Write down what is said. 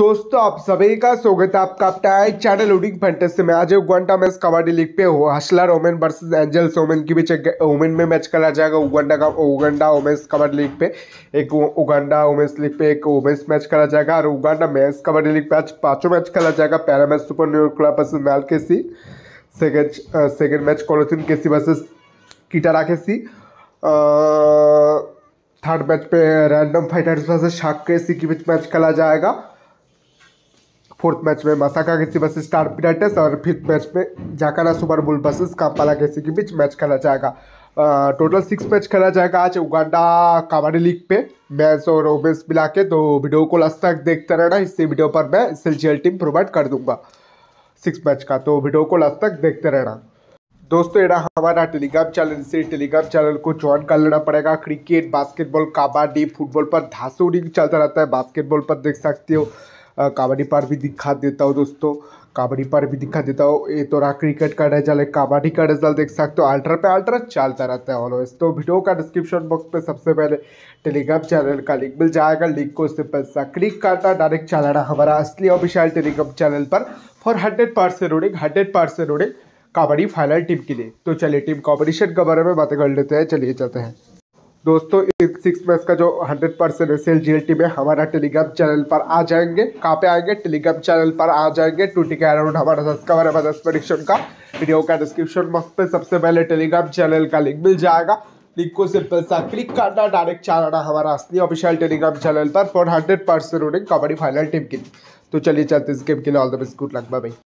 दोस्तों आप सभी का स्वागत है आपका अपना चैनल उडिंग फेंटेस में आज उगंडा मैच कबड्डी लीग पे हो Hustler Omen versus Angels Omen के बीच ओमेन में मैच खेला जाएगा उगंडा का उगंडा ओमेंस कबड्डी लीग पे एक उगंडा ओमेंस लीग पे एक ओमेंस मैच खेला जाएगा और उगंडा मैच कबड्डी लीग पे आज पाँचों मैच खेला जाएगा पहला match Super New Club versus मैल K C second second match कॉलोथिन के सी वर्सेज कीटारा के सी थर्ड मैच पे Random Fighters versus Shark K सी के बीच मैच खेला जाएगा फोर्थ मैच में मसाका के बस स्टार पिराइटस और फिफ्थ मैच में जाकारा सुपर बुल वर्सेज कांपाला के के बीच मैच खेला जाएगा टोटल सिक्स मैच खेला जाएगा आज उगांडा कबड्डी लीग पे मैच और ओमेंस मिला के तो वीडियो को लास्ट तक देखते रहना इससे वीडियो पर मैं एल टीम प्रोवाइड कर दूंगा सिक्स मैच का तो वीडियो को लास्ट तक देखते रहना दोस्तों ये हमारा टेलीग्राम चैनल इसी टेलीग्राम चैनल को ज्वाइन कर लेना पड़ेगा क्रिकेट बास्केटबॉल कबड्डी फुटबॉल पर धासू रिंग चलता रहता है बास्केटबॉल पर देख सकते हो कबड्डी पर भी दिखा देता हूँ दोस्तों कबड्डी पर भी दिखा देता हूँ ये तो रहा क्रिकेट का रिजल्ट कबड्डी का रिजल्ट देख सकते हो अल्ट्रा पे अल्ट्रा चलता रहता है ऑलवेज तो वीडियो का डिस्क्रिप्शन बॉक्स पे सबसे पहले टेलीग्राम चैनल का लिंक मिल जाएगा लिंक को उससे पैसा क्लिक करना डायरेक्ट चलाना हमारा असली ऑफिशियल टेलीग्राम चैनल पर फॉर हंड्रेड परसेंट रोडिंग हंड्रेड परसेंट रोडिंग कबड्डी फाइनल टीम के लिए तो चलिए टीम कॉम्पिटिशन के बारे में बातें कर लेते हैं चलिए चलते हैं दोस्तों एक सिक्स मंथ्स का जो 100 परसेंट सेल जीएलटी में हमारा टेलीग्राम चैनल पर आ जाएंगे कहाँ पे आएंगे टेलीग्राम चैनल पर आ जाएंगे टूटी के अराउंड हमारा सब्सक्राइबर मदर्स परीक्षण का वीडियो का डिस्क्रिप्शन बॉक्स पे सबसे पहले टेलीग्राम चैनल का लिंक मिल जाएगा लिंक को सिंपल सा क्लिक करना डायरेक्ट चलाना हमारा असली ऑफिशियल टेलीग्राम चैनल पर for hundred percent kabaddi final team की तो चलिए चलते इस गेम के लिए all the best good luck